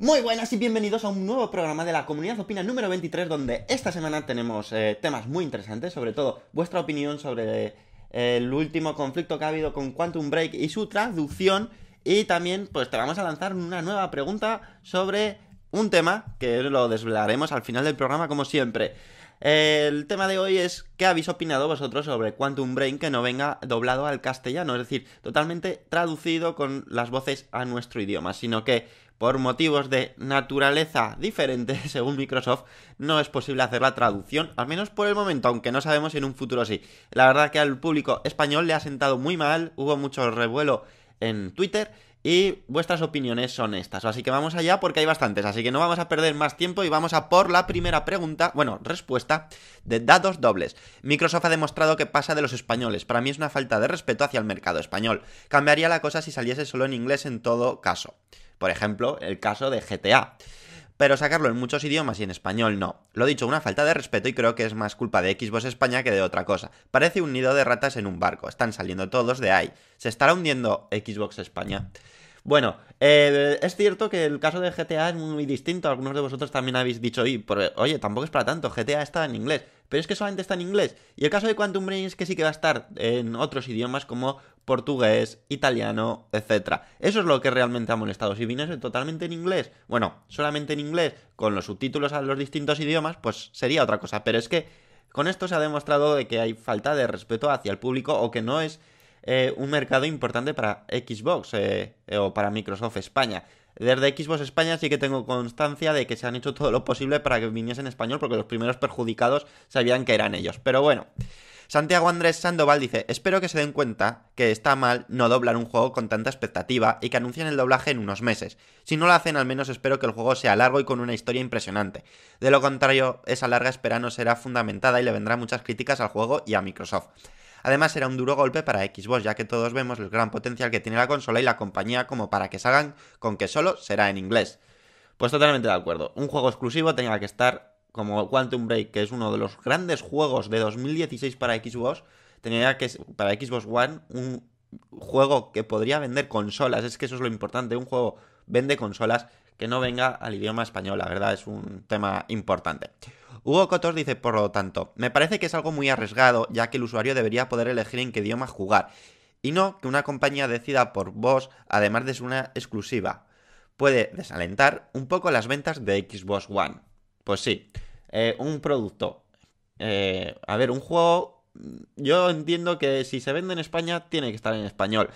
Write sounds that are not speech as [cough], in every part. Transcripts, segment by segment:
Muy buenas y bienvenidos a un nuevo programa de la Comunidad Opina número 23, donde esta semana tenemos eh, temas muy interesantes, sobre todo vuestra opinión sobre eh, el último conflicto que ha habido con Quantum Break y su traducción, y también pues te vamos a lanzar una nueva pregunta sobre un tema que lo desvelaremos al final del programa como siempre. El tema de hoy es qué habéis opinado vosotros sobre Quantum Brain que no venga doblado al castellano, es decir, totalmente traducido con las voces a nuestro idioma, sino que por motivos de naturaleza diferente, [laughs] según Microsoft, no es posible hacer la traducción, al menos por el momento, aunque no sabemos si en un futuro sí. La verdad que al público español le ha sentado muy mal, hubo mucho revuelo en Twitter y vuestras opiniones son estas. Así que vamos allá porque hay bastantes, así que no vamos a perder más tiempo y vamos a por la primera pregunta, bueno, respuesta de datos dobles. Microsoft ha demostrado que pasa de los españoles. Para mí es una falta de respeto hacia el mercado español. Cambiaría la cosa si saliese solo en inglés en todo caso. Por ejemplo, el caso de GTA. Pero sacarlo en muchos idiomas y en español no. Lo he dicho, una falta de respeto y creo que es más culpa de Xbox España que de otra cosa. Parece un nido de ratas en un barco. Están saliendo todos de ahí. ¿Se estará hundiendo Xbox España? Bueno, es cierto que el caso de GTA es muy distinto. Algunos de vosotros también habéis dicho, oye, tampoco es para tanto, GTA está en inglés. Pero es que solamente está en inglés. Y el caso de Quantum Brain es que sí que va a estar en otros idiomas como portugués, italiano, etc. Eso es lo que realmente ha molestado. Si viniese totalmente en inglés, bueno, solamente en inglés, con los subtítulos a los distintos idiomas, pues sería otra cosa. Pero es que con esto se ha demostrado de que hay falta de respeto hacia el público o que no es eh, un mercado importante para Xbox eh, eh, o para Microsoft España. Desde Xbox España sí que tengo constancia de que se han hecho todo lo posible para que viniese en español porque los primeros perjudicados sabían que eran ellos. Pero bueno. Santiago Andrés Sandoval dice, espero que se den cuenta que está mal no doblar un juego con tanta expectativa y que anuncien el doblaje en unos meses. Si no lo hacen, al menos espero que el juego sea largo y con una historia impresionante. De lo contrario, esa larga espera no será fundamentada y le vendrá muchas críticas al juego y a Microsoft. Además, será un duro golpe para Xbox, ya que todos vemos el gran potencial que tiene la consola y la compañía como para que salgan con que solo será en inglés. Pues totalmente de acuerdo. Un juego exclusivo tenía que estar como Quantum Break, que es uno de los grandes juegos de 2016 para Xbox, tenía que para Xbox One un juego que podría vender consolas, es que eso es lo importante, un juego vende consolas que no venga al idioma español, la verdad es un tema importante. Hugo Cotos dice, por lo tanto, me parece que es algo muy arriesgado, ya que el usuario debería poder elegir en qué idioma jugar, y no que una compañía decida por vos, además de ser una exclusiva. Puede desalentar un poco las ventas de Xbox One. Pues sí, eh, un producto. Eh, a ver, un juego. Mm, yo entiendo que si se vende en España, tiene que estar en español.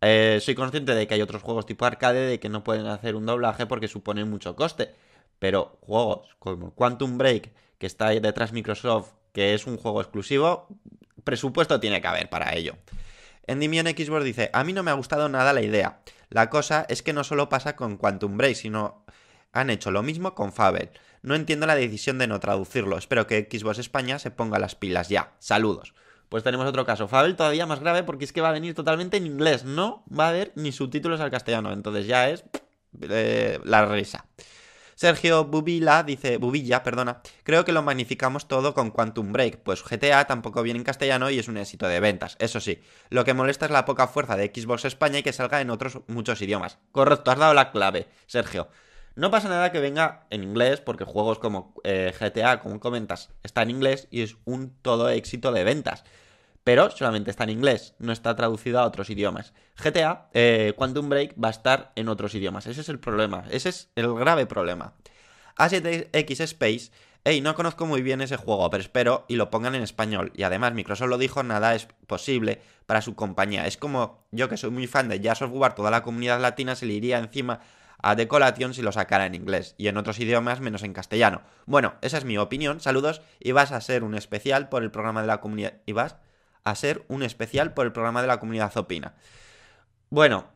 Eh, soy consciente de que hay otros juegos tipo arcade de que no pueden hacer un doblaje porque suponen mucho coste. Pero juegos como Quantum Break, que está detrás Microsoft, que es un juego exclusivo, presupuesto tiene que haber para ello. Endymion Xbox dice: A mí no me ha gustado nada la idea. La cosa es que no solo pasa con Quantum Break, sino han hecho lo mismo con Fable. No entiendo la decisión de no traducirlo. Espero que Xbox España se ponga las pilas ya. Saludos. Pues tenemos otro caso. Fabel todavía más grave porque es que va a venir totalmente en inglés. No va a haber ni subtítulos al castellano. Entonces ya es la risa. Sergio Bubilla dice, Bubilla, perdona, creo que lo magnificamos todo con Quantum Break, pues GTA tampoco viene en castellano y es un éxito de ventas. Eso sí, lo que molesta es la poca fuerza de Xbox España y que salga en otros muchos idiomas. Correcto, has dado la clave, Sergio. No pasa nada que venga en inglés, porque juegos como eh, GTA, como comentas, está en inglés y es un todo éxito de ventas. Pero solamente está en inglés, no está traducido a otros idiomas. GTA, eh, Quantum Break, va a estar en otros idiomas. Ese es el problema, ese es el grave problema. A7X Space, hey, no conozco muy bien ese juego, pero espero y lo pongan en español. Y además, Microsoft lo dijo, nada es posible para su compañía. Es como yo que soy muy fan de of Software, toda la comunidad latina se le iría encima a decolación si lo sacara en inglés y en otros idiomas menos en castellano. Bueno, esa es mi opinión. Saludos y vas a ser un especial por el programa de la comunidad. Y vas a ser un especial por el programa de la comunidad Opina. Bueno,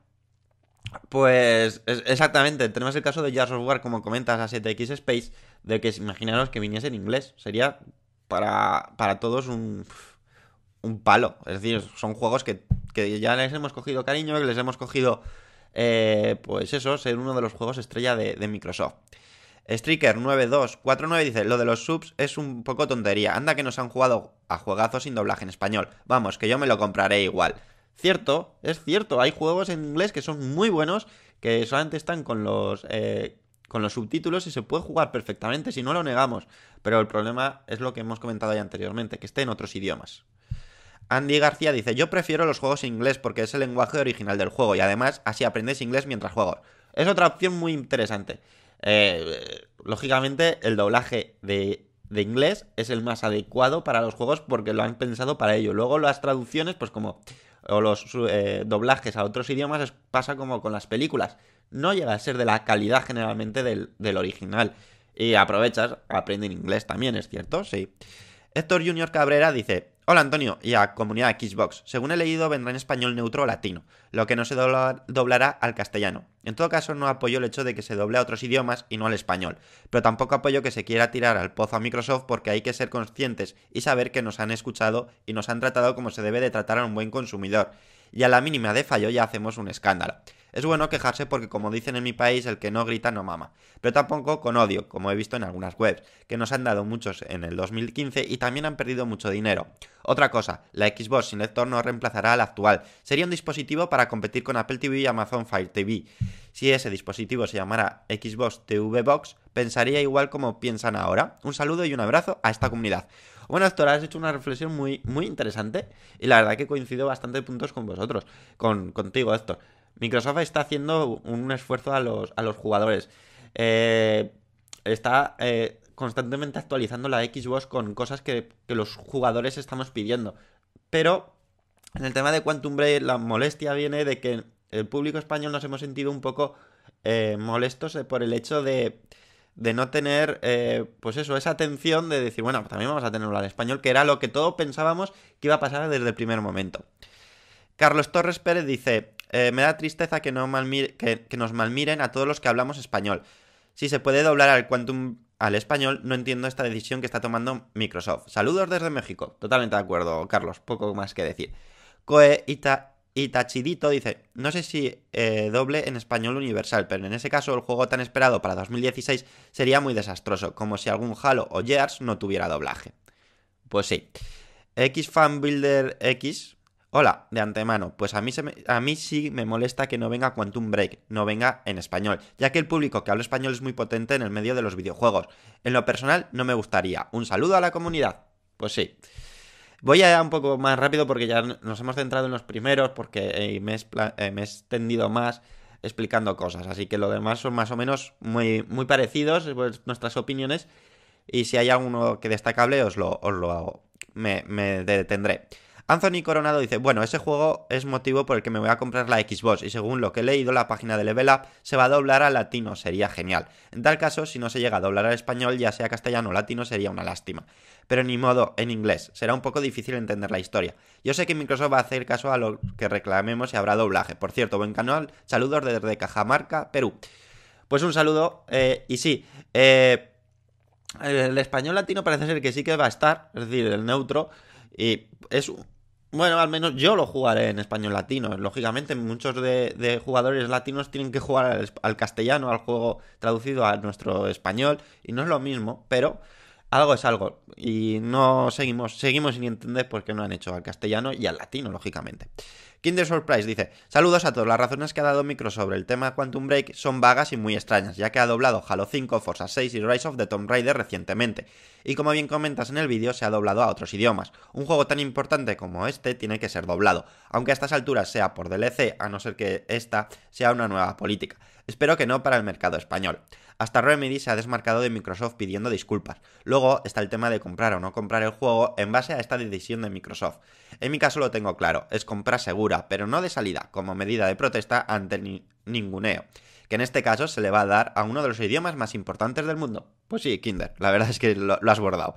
pues exactamente, tenemos el caso de of War como comentas, a 7X Space, de que imaginaros que viniese en inglés. Sería para, todos un, un palo. Es decir, son juegos que, que ya les hemos cogido cariño, que les hemos cogido eh, pues eso, ser uno de los juegos estrella de, Microsoft. Striker 9249 dice, lo de los subs es un poco tontería, anda que nos han jugado a juegazos sin doblaje en español, vamos, que yo me lo compraré igual. Cierto, es cierto, hay juegos en inglés que son muy buenos, que solamente están con los... Eh, con los subtítulos y se puede jugar perfectamente, si no lo negamos. Pero el problema es lo que hemos comentado ya anteriormente, que esté en otros idiomas. Andy García dice, yo prefiero los juegos en inglés porque es el lenguaje original del juego y además así aprendes inglés mientras juegas. Es otra opción muy interesante. Eh, lógicamente el doblaje de, inglés es el más adecuado para los juegos porque lo han pensado para ello. Luego las traducciones, pues como... o los eh, doblajes a otros idiomas pasa como con las películas. No llega a ser de la calidad generalmente del, original. Y aprovechas, aprendes inglés también, ¿es cierto? Sí. Héctor Junior Cabrera dice, Hola Antonio y a comunidad Xbox. Según he leído vendrá en español neutro o latino, lo que no se doblará al castellano. En todo caso no apoyo el hecho de que se doble a otros idiomas y no al español, pero tampoco apoyo que se quiera tirar al pozo a Microsoft porque hay que ser conscientes y saber que nos han escuchado y nos han tratado como se debe de tratar a un buen consumidor. Y a la mínima de fallo ya hacemos un escándalo. Es bueno quejarse porque, como dicen en mi país, el que no grita no mama. Pero tampoco con odio, como he visto en algunas webs, que nos han dado muchos en el 2015 y también han perdido mucho dinero. Otra cosa, la Xbox sin lector no reemplazará a la actual. Sería un dispositivo para competir con Apple TV y Amazon Fire TV. Si ese dispositivo se llamara Xbox TV Box, pensaría igual como piensan ahora. Un saludo y un abrazo a esta comunidad. Bueno, Héctor, has hecho una reflexión muy, muy interesante y la verdad que coincido bastante puntos con vosotros, con, contigo, Héctor. Microsoft está haciendo un esfuerzo a los, jugadores. Eh, está eh, constantemente actualizando la Xbox con cosas que, los jugadores estamos pidiendo. Pero en el tema de Quantum Break la molestia viene de que el público español nos hemos sentido un poco eh, molestos por el hecho de, no tener, pues eso, esa atención de decir, bueno, pues también vamos a tenerlo al español, que era lo que todos pensábamos que iba a pasar desde el primer momento. Carlos Torres Pérez dice, eh, me da tristeza que, nos malmiren a todos los que hablamos español. Si se puede doblar al Quantum al español, no entiendo esta decisión que está tomando Microsoft. Saludos desde México. Totalmente de acuerdo, Carlos. Poco más que decir. Coe Itachidito dice, no sé si eh, doble en español universal, pero en ese caso el juego tan esperado para 2016 sería muy desastroso, como si algún Halo o Gears no tuviera doblaje. Pues sí. X Fan Builder X Hola, de antemano, pues a mí, se a mí sí me molesta que no venga Quantum Break, no venga en español, ya que el público que habla español es muy potente en el medio de los videojuegos. En lo personal no me gustaría. Un saludo a la comunidad. Pues sí. Voy a ir un poco más rápido porque ya nos hemos centrado en los primeros, porque eh, eh, me, he, extendido más explicando cosas, así que lo demás son más o menos muy, muy parecidos, pues, nuestras opiniones, y si hay alguno que destacable os lo, hago. me detendré. Anthony Coronado dice, bueno, ese juego es motivo por el que me voy a comprar la Xbox y según lo que he leído, la página de Level Up se va a doblar a latino, sería genial. En tal caso, si no se llega a doblar al español, ya sea castellano o latino, sería una lástima. Pero ni modo, en inglés, será un poco difícil entender la historia. Yo sé que Microsoft va a hacer caso a lo que reclamemos y habrá doblaje. Por cierto, buen canal, saludos desde Cajamarca, Perú. Pues un saludo, eh, y sí, eh, el español latino parece ser que sí que va a estar, es decir, el neutro, y es bueno, al menos yo lo jugaré en español latino. Lógicamente, muchos de, jugadores latinos tienen que jugar al, castellano, al juego traducido a nuestro español, y no es lo mismo, pero algo es algo. Y no seguimos, seguimos sin entender por qué no han hecho al castellano y al latino, lógicamente. Kinder Surprise dice, saludos a todos, las razones que ha dado Micro sobre el tema Quantum Break son vagas y muy extrañas, ya que ha doblado Halo 5, Forza 6 y Rise of the Tomb Raider recientemente, y como bien comentas en el vídeo, se ha doblado a otros idiomas. Un juego tan importante como este tiene que ser doblado, aunque a estas alturas sea por DLC, a no ser que esta sea una nueva política. Espero que no para el mercado español. Hasta Remedy se ha desmarcado de Microsoft pidiendo disculpas. Luego está el tema de comprar o no comprar el juego en base a esta decisión de Microsoft. En mi caso lo tengo claro, es compra segura, pero no de salida, como medida de protesta ante ninguneo que en este caso se le va a dar a uno de los idiomas más importantes del mundo. Pues sí, Kinder, la verdad es que lo has bordado.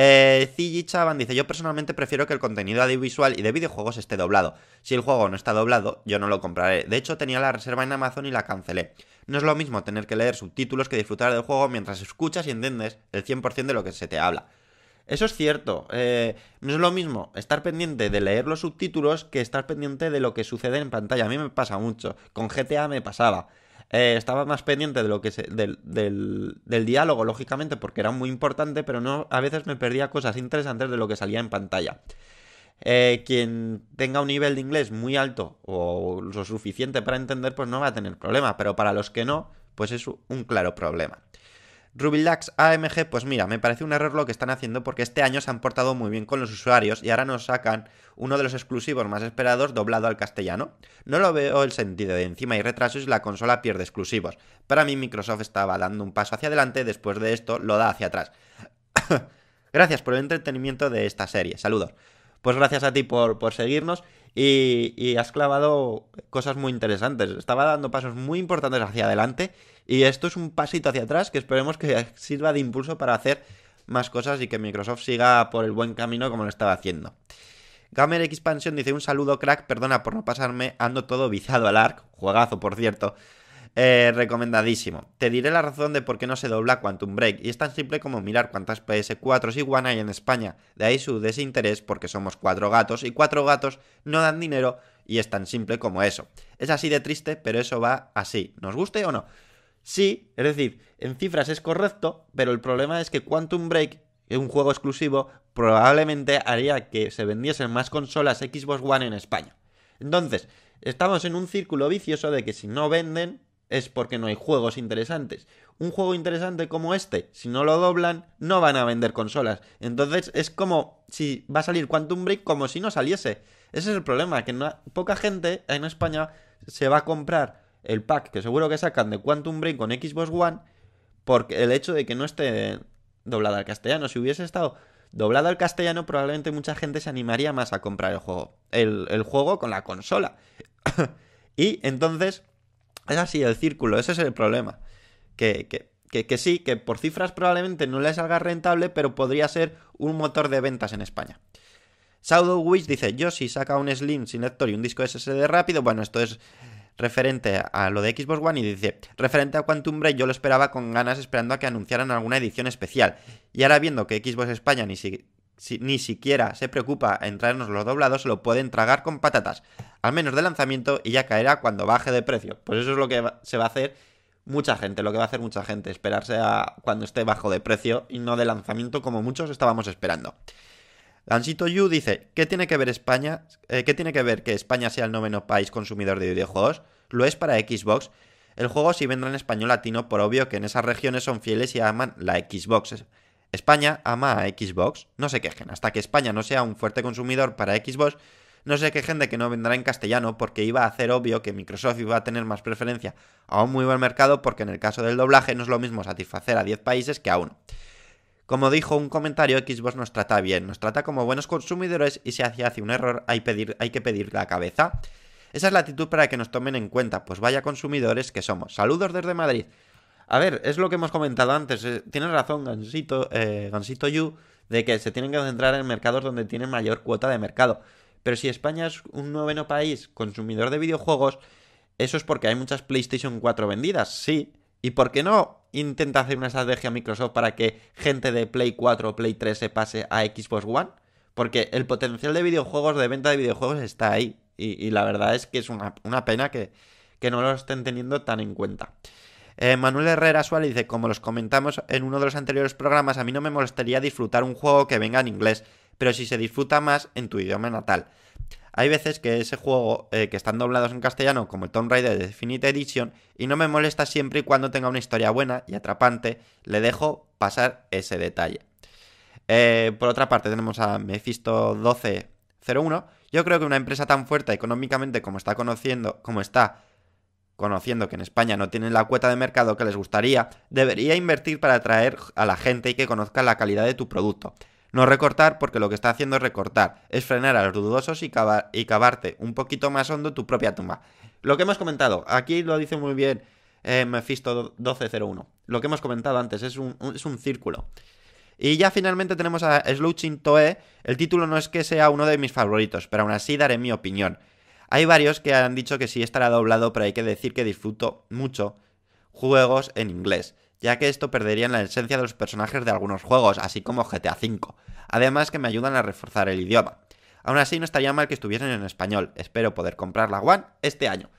Eh, Chaban dice: Yo personalmente prefiero que el contenido audiovisual y de videojuegos esté doblado. Si el juego no está doblado, yo no lo compraré. De hecho, tenía la reserva en Amazon y la cancelé. No es lo mismo tener que leer subtítulos que disfrutar del juego mientras escuchas y entiendes el 100% de lo que se te habla. Eso es cierto. Eh, no es lo mismo estar pendiente de leer los subtítulos que estar pendiente de lo que sucede en pantalla. A mí me pasa mucho. Con GTA me pasaba. Eh, estaba más pendiente de lo que del, diálogo, lógicamente, porque era muy importante, pero no, a veces me perdía cosas interesantes de lo que salía en pantalla. Eh, quien tenga un nivel de inglés muy alto o lo suficiente para entender, pues no va a tener problema, pero para los que no, pues es un claro problema. Rubilax AMG, pues mira, me parece un error lo que están haciendo porque este año se han portado muy bien con los usuarios y ahora nos sacan uno de los exclusivos más esperados doblado al castellano. No lo veo el sentido de encima y retrasos y la consola pierde exclusivos. Para mí Microsoft estaba dando un paso hacia adelante, después de esto lo da hacia atrás. [coughs] gracias por el entretenimiento de esta serie, saludos. Pues gracias a ti por, por seguirnos y has clavado cosas muy interesantes. Estaba dando pasos muy importantes hacia adelante y esto es un pasito hacia atrás que esperemos que sirva de impulso para hacer más cosas y que Microsoft siga por el buen camino como lo estaba haciendo. Gamer Expansion dice: Un saludo, crack. Perdona por no pasarme, ando todo viciado al ARC. Juegazo, por cierto. Eh, recomendadísimo. Te diré la razón de por qué no se dobla Quantum Break, y es tan simple como mirar cuántas PS4 s y One hay en España. De ahí su desinterés, porque somos cuatro gatos, y cuatro gatos no dan dinero, y es tan simple como eso. Es así de triste, pero eso va así, nos guste o no. Sí, es decir, en cifras es correcto, pero el problema es que Quantum Break, un juego exclusivo, probablemente haría que se vendiesen más consolas Xbox One en España. Entonces, estamos en un círculo vicioso de que si no venden es porque no hay juegos interesantes. Un juego interesante como este, si no lo doblan, no van a vender consolas. Entonces es como si va a salir Quantum Break como si no saliese. Ese es el problema, que poca gente en España se va a comprar el pack que seguro que sacan de Quantum Break con Xbox One, porque el hecho de que no esté doblada al castellano, si hubiese estado doblado al castellano, probablemente mucha gente se animaría más a comprar el juego, el, juego con la consola. [coughs] y entonces, es así el círculo, ese es el problema. Que, sí, que por cifras probablemente no le salga rentable, pero podría ser un motor de ventas en España. saudo Wish dice, yo si saca un Slim sin lector y un disco SSD rápido, bueno, esto es referente a lo de Xbox One y dice, referente a Quantum Break yo lo esperaba con ganas esperando a que anunciaran alguna edición especial. Y ahora viendo que Xbox España ni, ni siquiera se preocupa en traernos los doblados, se lo pueden tragar con patatas, al menos de lanzamiento y ya caerá cuando baje de precio. Pues eso es lo que se va a hacer mucha gente, lo que va a hacer mucha gente, esperarse a cuando esté bajo de precio y no de lanzamiento como muchos estábamos esperando. Gansito Yu dice, ¿qué tiene que ver España? Eh, ¿Qué tiene que ver que España sea el noveno país consumidor de videojuegos? Lo es para Xbox. El juego sí vendrá en español latino, por obvio que en esas regiones son fieles y aman la Xbox. España ama a Xbox, no se quejen. Hasta que España no sea un fuerte consumidor para Xbox, no se quejen de que no vendrá en castellano porque iba a hacer obvio que Microsoft iba a tener más preferencia a un muy buen mercado porque en el caso del doblaje no es lo mismo satisfacer a 10 países que a uno. Como dijo un comentario, Xbox nos trata bien, nos trata como buenos consumidores y si hace, hace un error hay, pedir, hay que pedir la cabeza. Esa es la actitud para que nos tomen en cuenta, pues vaya consumidores que somos. Saludos desde Madrid. A ver, es lo que hemos comentado antes. Eh, tienes razón, Gansito, eh, Gansito Yu, de que se tienen que centrar en mercados donde tienen mayor cuota de mercado. Pero si España es un noveno país consumidor de videojuegos, eso es porque hay muchas PlayStation 4 vendidas, sí. ¿Y por qué no intenta hacer una estrategia Microsoft para que gente de Play 4 o Play 3 se pase a Xbox One? Porque el potencial de videojuegos, de venta de videojuegos, está ahí. Y, la verdad es que es una, pena que, no lo estén teniendo tan en cuenta. Eh, Manuel Herrera Suárez dice, como los comentamos en uno de los anteriores programas, a mí no me molestaría disfrutar un juego que venga en inglés, pero si se disfruta más en tu idioma natal. Hay veces que ese juego, eh, que están doblados en castellano, como el Tomb Raider de Definite Edition, y no me molesta siempre y cuando tenga una historia buena y atrapante, le dejo pasar ese detalle. Eh, por otra parte, tenemos a Mephisto 1201. Yo creo que una empresa tan fuerte económicamente como está conociendo, como está conociendo que en España no tienen la cuota de mercado que les gustaría, debería invertir para atraer a la gente y que conozca la calidad de tu producto. No recortar porque lo que está haciendo es recortar, es frenar a los dudosos y, cavarte un poquito más hondo tu propia tumba. Lo que hemos comentado, aquí lo dice muy bien eh, Mephisto 1201. Lo que hemos comentado antes, es un, es un círculo. Y ya finalmente tenemos a Slouching Toe. El título no es que sea uno de mis favoritos, pero aún así daré mi opinión. Hay varios que han dicho que sí estará doblado, pero hay que decir que disfruto mucho juegos en inglés ya que esto perdería la esencia de los personajes de algunos juegos, así como GTA V. Además que me ayudan a reforzar el idioma. Aún así no estaría mal que estuviesen en español. Espero poder comprar la One este año.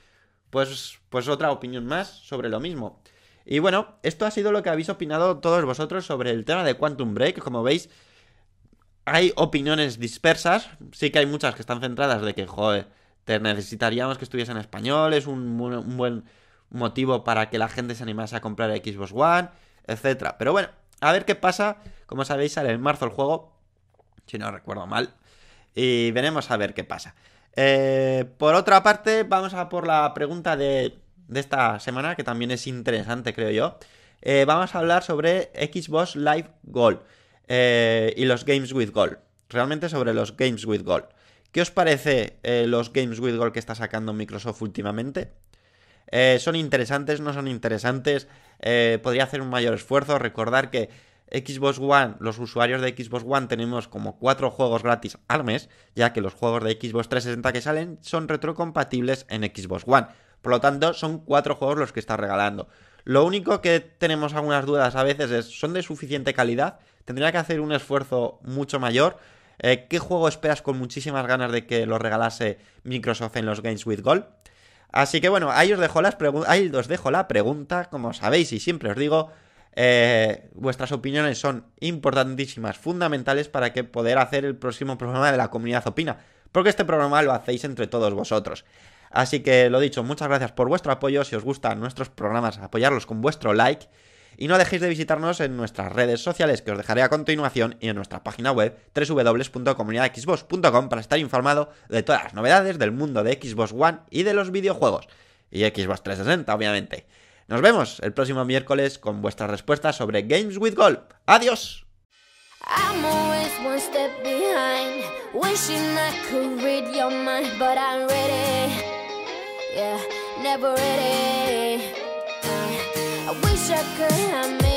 Pues, pues otra opinión más sobre lo mismo. Y bueno, esto ha sido lo que habéis opinado todos vosotros sobre el tema de Quantum Break. Como veis, hay opiniones dispersas. Sí que hay muchas que están centradas de que, joder, te necesitaríamos que estuviese en español, es un, un buen motivo para que la gente se animase a comprar Xbox One, etc. Pero bueno, a ver qué pasa. Como sabéis, sale en marzo el juego, si no recuerdo mal. Y veremos a ver qué pasa. Eh, por otra parte, vamos a por la pregunta de, de esta semana, que también es interesante, creo yo. Eh, vamos a hablar sobre Xbox Live Gold eh, y los Games with Gold. Realmente sobre los Games with Gold. ¿Qué os parece los Games with Gold que está sacando Microsoft últimamente? Eh, son interesantes, no son interesantes. Eh, podría hacer un mayor esfuerzo. Recordar que Xbox One, los usuarios de Xbox One tenemos como cuatro juegos gratis al mes, ya que los juegos de Xbox 360 que salen son retrocompatibles en Xbox One. Por lo tanto, son cuatro juegos los que está regalando. Lo único que tenemos algunas dudas a veces es, ¿son de suficiente calidad? ¿Tendría que hacer un esfuerzo mucho mayor? Eh, ¿Qué juego esperas con muchísimas ganas de que lo regalase Microsoft en los Games with Gold? Así que bueno, ahí os dejo, las ahí os dejo la pregunta, como sabéis y siempre os digo, eh, vuestras opiniones son importantísimas, fundamentales para que poder hacer el próximo programa de la comunidad opina, porque este programa lo hacéis entre todos vosotros. Así que lo dicho, muchas gracias por vuestro apoyo, si os gustan nuestros programas, apoyarlos con vuestro like y no dejéis de visitarnos en nuestras redes sociales que os dejaré a continuación y en nuestra página web www.comunidadxbox.com para estar informado de todas las novedades del mundo de Xbox One y de los videojuegos. Y Xbox 360, obviamente. Nos vemos el próximo miércoles con vuestras respuestas sobre Games with Gold. ¡Adiós! I wish I could have